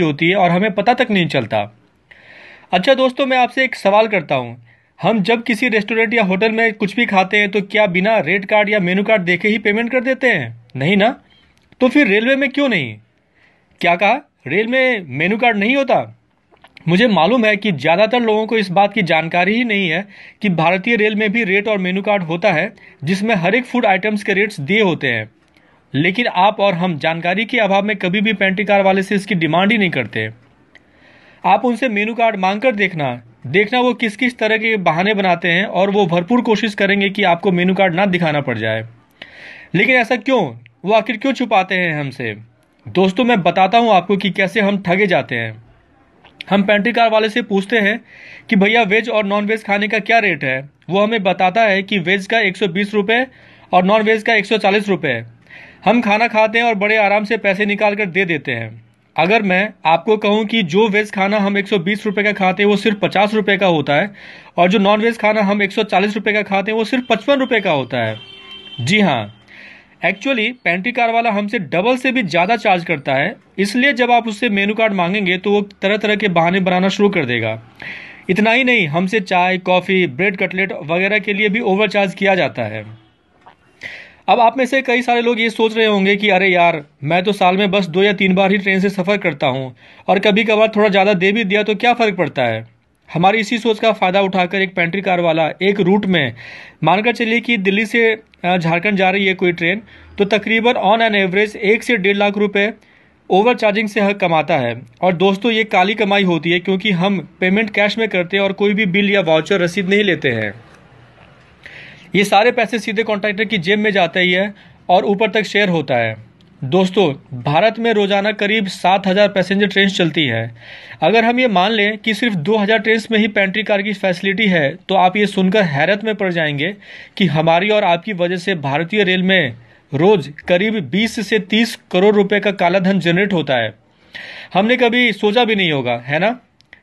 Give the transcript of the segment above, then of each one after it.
की होती है और हमें पता तक नहीं चलता अच्छा दोस्तों मैं आपसे एक सवाल करता हूँ हम जब किसी रेस्टोरेंट या होटल में कुछ भी खाते हैं तो क्या बिना रेड कार्ड या मेनू कार्ड देखे ही पेमेंट कर देते हैं नहीं ना तो फिर रेलवे में क्यों नहीं क्या कहा रेल में मेनू कार्ड नहीं होता मुझे मालूम है कि ज़्यादातर लोगों को इस बात की जानकारी ही नहीं है कि भारतीय रेल में भी रेट और मेनू कार्ड होता है जिसमें हर एक फूड आइटम्स के रेट्स दिए होते हैं लेकिन आप और हम जानकारी के अभाव में कभी भी पेंट्री कार वाले से इसकी डिमांड ही नहीं करते आप उनसे मेनू कार्ड मांग कर देखना देखना वो किस किस तरह के बहाने बनाते हैं और वो भरपूर कोशिश करेंगे कि आपको मेनू कार्ड ना दिखाना पड़ जाए लेकिन ऐसा क्यों वो आखिर क्यों छुपाते हैं हमसे दोस्तों मैं बताता हूँ आपको कि कैसे हम ठगे जाते हैं हम पेंट्री कार वाले से पूछते हैं कि भैया वेज और नॉन वेज खाने का क्या रेट है वो हमें बताता है कि वेज का एक सौ और नॉन वेज का एक सौ हम खाना खाते हैं और बड़े आराम से पैसे निकाल कर दे देते हैं अगर मैं आपको कहूं कि जो वेज खाना हम 120 रुपए का खाते हैं वो सिर्फ 50 रुपए का होता है और जो नॉन वेज खाना हम 140 रुपए का खाते हैं वो सिर्फ 55 रुपए का होता है जी हाँ एक्चुअली पेंट्री कार वाला हमसे डबल से भी ज़्यादा चार्ज करता है इसलिए जब आप उससे मेनू कार्ड मांगेंगे तो वो तरह तरह के बहाने बनाना शुरू कर देगा इतना ही नहीं हमसे चाय कॉफ़ी ब्रेड कटलेट वगैरह के लिए भी ओवर चार्ज किया जाता है अब आप में से कई सारे लोग ये सोच रहे होंगे कि अरे यार मैं तो साल में बस दो या तीन बार ही ट्रेन से सफ़र करता हूँ और कभी कभार थोड़ा ज़्यादा दे भी दिया तो क्या फ़र्क पड़ता है हमारी इसी सोच का फ़ायदा उठाकर एक पेंट्री कार वाला एक रूट में मानकर चलिए कि दिल्ली से झारखंड जा रही है कोई ट्रेन तो तकरीबन ऑन एन एवरेज एक से डेढ़ लाख रुपये ओवर चार्जिंग से हक कमाता है और दोस्तों ये काली कमाई होती है क्योंकि हम पेमेंट कैश में करते हैं और कोई भी बिल या वाउचर रसीद नहीं लेते हैं ये सारे पैसे सीधे कॉन्ट्रैक्टर की जेब में जाते ही है और ऊपर तक शेयर होता है दोस्तों भारत में रोजाना करीब 7000 पैसेंजर ट्रेन चलती है अगर हम ये मान लें कि सिर्फ 2000 ट्रेन में ही पेंट्री कार की फैसिलिटी है तो आप ये सुनकर हैरत में पड़ जाएंगे कि हमारी और आपकी वजह से भारतीय रेल में रोज करीब 20 से 30 करोड़ रुपए का काला धन जनरेट होता है हमने कभी सोचा भी नहीं होगा है ना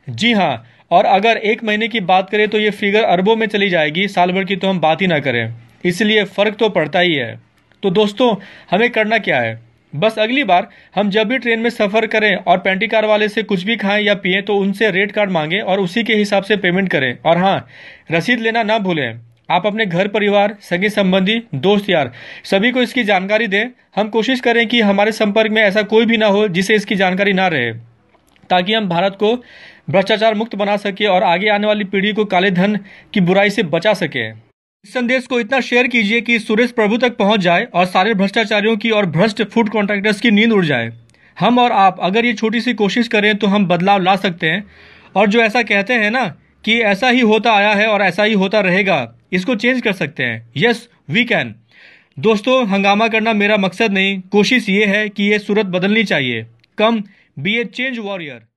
जी हाँ और अगर एक महीने की बात करें तो ये फिगर अरबों में चली जाएगी साल भर की तो हम बात ही ना करें इसलिए फ़र्क तो पड़ता ही है तो दोस्तों हमें करना क्या है बस अगली बार हम जब भी ट्रेन में सफ़र करें और पेंटी कार वाले से कुछ भी खाएं या पिए तो उनसे रेट कार्ड मांगें और उसी के हिसाब से पेमेंट करें और हाँ रसीद लेना ना भूलें आप अपने घर परिवार सगे संबंधी दोस्त यार सभी को इसकी जानकारी दें हम कोशिश करें कि हमारे संपर्क में ऐसा कोई भी ना हो जिसे इसकी जानकारी ना रहे ताकि हम भारत को भ्रष्टाचार मुक्त बना सके और आगे आने वाली पीढ़ी को काले धन की बुराई से बचा सके इस संदेश को इतना शेयर कीजिए कि सुरेश प्रभु तक पहुंच जाए और सारे भ्रष्टाचारियों की और भ्रष्ट फूड कॉन्ट्रैक्टर्स की नींद उड़ जाए हम और आप अगर ये छोटी सी कोशिश करें तो हम बदलाव ला सकते हैं और जो ऐसा कहते हैं ना कि ऐसा ही होता आया है और ऐसा ही होता रहेगा इसको चेंज कर सकते हैं यस वी कैन दोस्तों हंगामा करना मेरा मकसद नहीं कोशिश ये है कि ये सूरत बदलनी चाहिए come be a change warrior